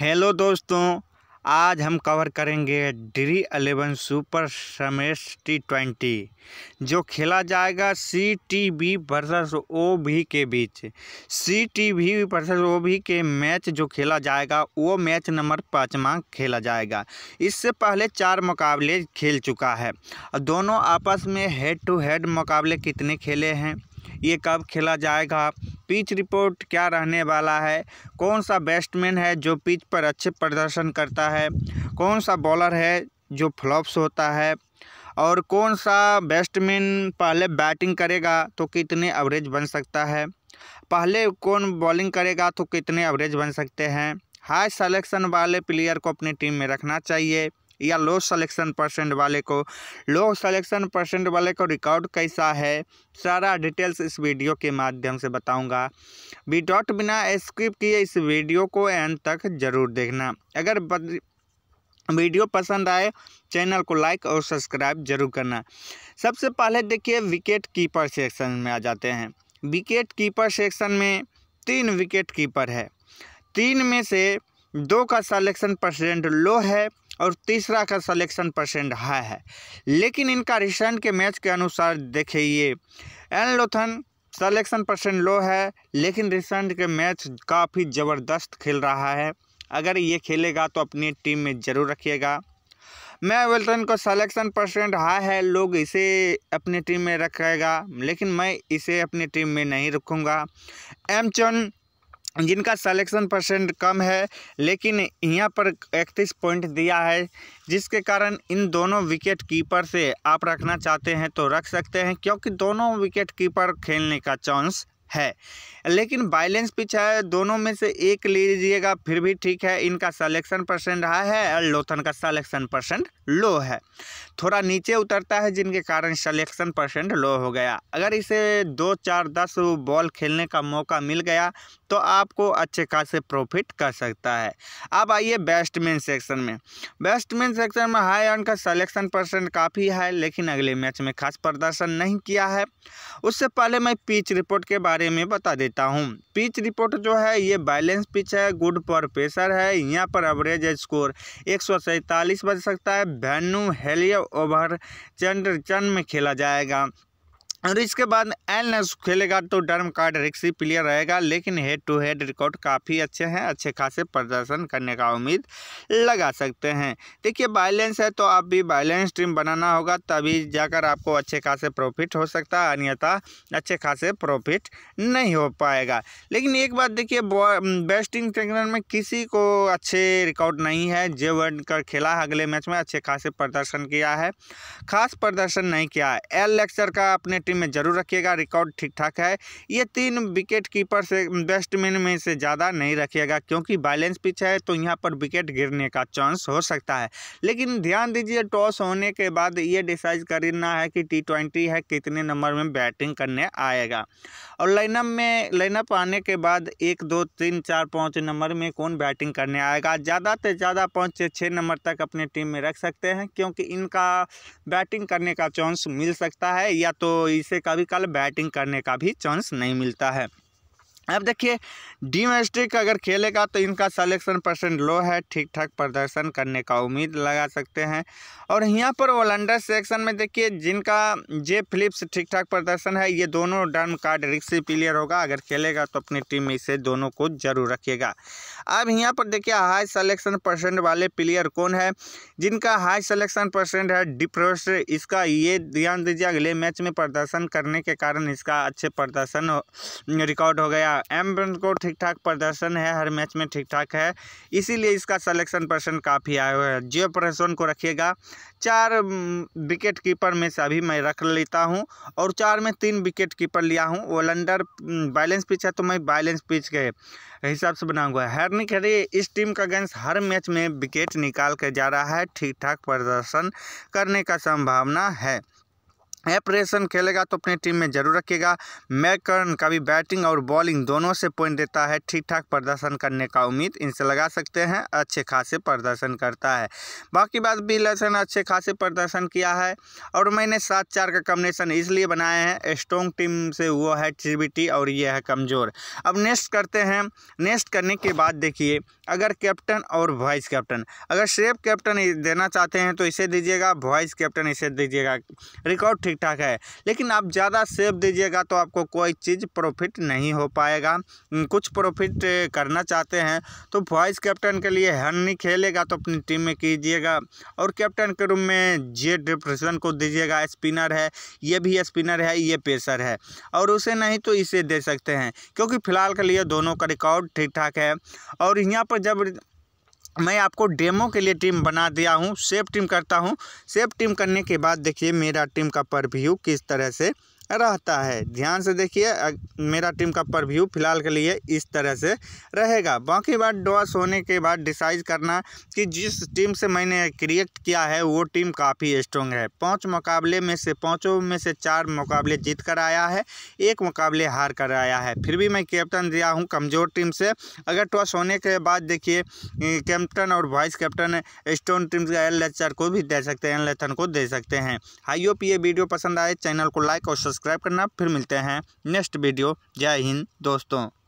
hello दोस्तों आज हम कवर करेंगे dream eleven super smash T twenty जो खेला जाएगा C T B versus O B के बीच C T B versus O B के मैच जो खेला जाएगा वो मैच नंबर पाँचवा खेला जाएगा इससे पहले चार मुकाबले खेल चुका है दोनों आपस में हेड टू हेड मुकाबले कितने खेले हैं ये कब खेला जाएगा पिच रिपोर्ट क्या रहने वाला है कौन सा बैट्समैन है जो पिच पर अच्छे प्रदर्शन करता है कौन सा बॉलर है जो फ्लॉप्स होता है और कौन सा बैट्समैन पहले बैटिंग करेगा तो कितने एवरेज बन सकता है पहले कौन बॉलिंग करेगा तो कितने एवरेज बन सकते हैं हाई सेलेक्शन वाले प्लेयर को अपनी टीम में रखना चाहिए या लो सलेक्शन परसेंट वाले को लो सलेक्शन परसेंट वाले को रिकॉर्ड कैसा है सारा डिटेल्स इस वीडियो के माध्यम से बताऊंगा बी डॉट बिना स्क्रिप्ट किए इस वीडियो को एंड तक ज़रूर देखना अगर बद... वीडियो पसंद आए चैनल को लाइक और सब्सक्राइब जरूर करना सबसे पहले देखिए विकेट कीपर सेक्शन में आ जाते हैं विकेट कीपर सेक्शन में तीन विकेट कीपर है तीन में से दो का सलेक्शन परसेंट लो है और तीसरा का सलेक्शन परसेंट हाई है लेकिन इनका रिसेंट के मैच के अनुसार देखिए एन लोथन सलेक्शन परसेंट लो है लेकिन रिसेंट के मैच काफ़ी ज़बरदस्त खेल रहा है अगर ये खेलेगा तो अपनी टीम में ज़रूर रखिएगा मैं वेल्टन को सलेक्शन परसेंट हाई है लोग इसे अपनी टीम में रखेगा लेकिन मैं इसे अपनी टीम में नहीं रखूँगा एमचन जिनका सलेक्शन परसेंट कम है लेकिन यहाँ पर इकतीस पॉइंट दिया है जिसके कारण इन दोनों विकेट कीपर से आप रखना चाहते हैं तो रख सकते हैं क्योंकि दोनों विकेट कीपर खेलने का चांस है लेकिन बैलेंस पिच है दोनों में से एक ले लीजिएगा फिर भी ठीक है इनका सलेक्शन परसेंट रहा है और लोथन का सलेक्शन परसेंट लो है थोड़ा नीचे उतरता है जिनके कारण सलेक्शन परसेंट लो हो गया अगर इसे दो चार दस बॉल खेलने का मौका मिल गया तो आपको अच्छे खासे प्रॉफिट कर सकता है अब आइए बैट्समैन सेक्शन में बैट्समैन सेक्शन में हाई अर्न का सलेक्शन परसेंट काफ़ी है लेकिन अगले मैच में खास प्रदर्शन नहीं किया है उससे पहले मैं पिच रिपोर्ट के बारे बारे में बता देता हूँ पिच रिपोर्ट जो है ये बैलेंस पिच है गुड पर प्रेशर है यहाँ पर एवरेज स्कोर एक बज सकता है वेन्यू हेलियो ओवर चंद्र चंद में खेला जाएगा और इसके बाद एल नस खेलेगा तो डर्म कार्ड रिक्सी प्लेयर रहेगा लेकिन हेड टू हेड रिकॉर्ड काफ़ी अच्छे हैं अच्छे खासे प्रदर्शन करने का उम्मीद लगा सकते हैं देखिए बैलेंस है तो आप भी बैलेंस टीम बनाना होगा तभी जाकर आपको अच्छे खासे प्रॉफिट हो सकता है अन्यथा अच्छे खासे प्रॉफिट नहीं हो पाएगा लेकिन एक बात देखिए बेस्टिंग ट्रेनर में किसी को अच्छे रिकॉर्ड नहीं है जे वन कर खेला अगले मैच में अच्छे खासे प्रदर्शन किया है खास प्रदर्शन नहीं किया है एल लेक्चर का अपने टीम टीम में जरूर रखिएगा रिकॉर्ड ठीक ठाक है ये तीन विकेट कीपर से बैट्समैन में से ज़्यादा नहीं रखिएगा क्योंकि बैलेंस पिच है तो यहाँ पर विकेट गिरने का चांस हो सकता है लेकिन ध्यान दीजिए टॉस होने के बाद ये डिसाइड करना है कि टी ट्वेंटी है कितने नंबर में बैटिंग करने आएगा और लाइनअप में लाइनअप आने के बाद एक दो तीन चार पाँच नंबर में कौन बैटिंग करने आएगा ज़्यादा से ज़्यादा पाँच से छः नंबर तक अपने टीम में रख सकते हैं क्योंकि इनका बैटिंग करने का चांस मिल सकता है या तो जिसे कभी कल बैटिंग करने का भी चांस नहीं मिलता है अब देखिए डिमेस्टिक अगर खेलेगा तो इनका सलेक्शन परसेंट लो है ठीक ठाक प्रदर्शन करने का उम्मीद लगा सकते हैं और यहाँ पर ओलंडर सेक्शन में देखिए जिनका जे फिलिप्स ठीक ठाक प्रदर्शन है ये दोनों डर्म कार्ड रिक्सी प्लेयर होगा अगर खेलेगा तो अपनी टीम में इसे दोनों को जरूर रखिएगा अब यहाँ पर देखिए हाई सलेक्शन परसेंट वाले प्लेयर कौन है जिनका हाई सलेक्शन परसेंट है डिप्रोस इसका ये ध्यान दीजिए अगले मैच में प्रदर्शन करने के कारण इसका अच्छे प्रदर्शन रिकॉर्ड हो गया एम को ठीक ठाक प्रदर्शन है हर मैच में ठीक ठाक है इसीलिए इसका सलेक्शन पर्सन काफ़ी आया हुआ है जियो प्रसन्न को रखिएगा चार विकेट कीपर में से अभी मैं रख लेता हूँ और चार में तीन विकेट कीपर लिया हूँ ओलंडर बैलेंस पिच है तो मैं बैलेंस पिच के हिसाब से बनाऊंगा हरनिक हरे इस टीम का गेंस हर मैच में विकेट निकाल कर जा रहा है ठीक ठाक प्रदर्शन करने का संभावना है एप्रेशन खेलेगा तो अपनी टीम में जरूर रखेगा मैकर्न का भी बैटिंग और बॉलिंग दोनों से पॉइंट देता है ठीक ठाक प्रदर्शन करने का उम्मीद इनसे लगा सकते हैं अच्छे खासे प्रदर्शन करता है बाकी बात भी लसन अच्छे खासे प्रदर्शन किया है और मैंने सात चार का कम्बिनेशन इसलिए बनाए हैं स्ट्रॉन्ग टीम से वो है ट्रिबिटी और ये है कमज़ोर अब नेक्स्ट करते हैं नेक्स्ट करने के बाद देखिए अगर कैप्टन और वाइस कैप्टन अगर सेफ कैप्टन देना चाहते हैं तो इसे दीजिएगा वाइस कैप्टन इसे दीजिएगा रिकॉर्ड ठीक ठाक है लेकिन आप ज़्यादा सेव दीजिएगा तो आपको कोई चीज़ प्रॉफिट नहीं हो पाएगा कुछ प्रॉफिट करना चाहते हैं तो वाइस कैप्टन के लिए हनी खेलेगा तो अपनी टीम में कीजिएगा और कैप्टन के रूम में जे डिप्रेशन को दीजिएगा स्पिनर है ये भी स्पिनर है ये पेसर है और उसे नहीं तो इसे दे सकते हैं क्योंकि फ़िलहाल के लिए दोनों का रिकॉर्ड ठीक ठाक है और यहाँ पर पर जब मैं आपको डेमो के लिए टीम बना दिया हूँ सेफ टीम करता हूँ सेफ टीम करने के बाद देखिए मेरा टीम का परव्यू किस तरह से रहता है ध्यान से देखिए मेरा टीम का परव्यू फिलहाल के लिए इस तरह से रहेगा बाकी बात डॉस होने के बाद डिसाइड करना कि जिस टीम से मैंने क्रिएट किया है वो टीम काफ़ी स्ट्रॉन्ग है पांच मुकाबले में से पांचों में से चार मुकाबले जीत कर आया है एक मुकाबले हार कर आया है फिर भी मैं कैप्टन दिया हूँ कमज़ोर टीम से अगर टॉस होने के बाद देखिए कैप्टन और वाइस कैप्टन स्टोन टीम का एल लेचर को भी दे सकते हैं एन लेथन को दे सकते हैं आई होप ये वीडियो पसंद आए चैनल को लाइक और सब्सक्राइब करना फिर मिलते हैं नेक्स्ट वीडियो जय हिंद दोस्तों